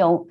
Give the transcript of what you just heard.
用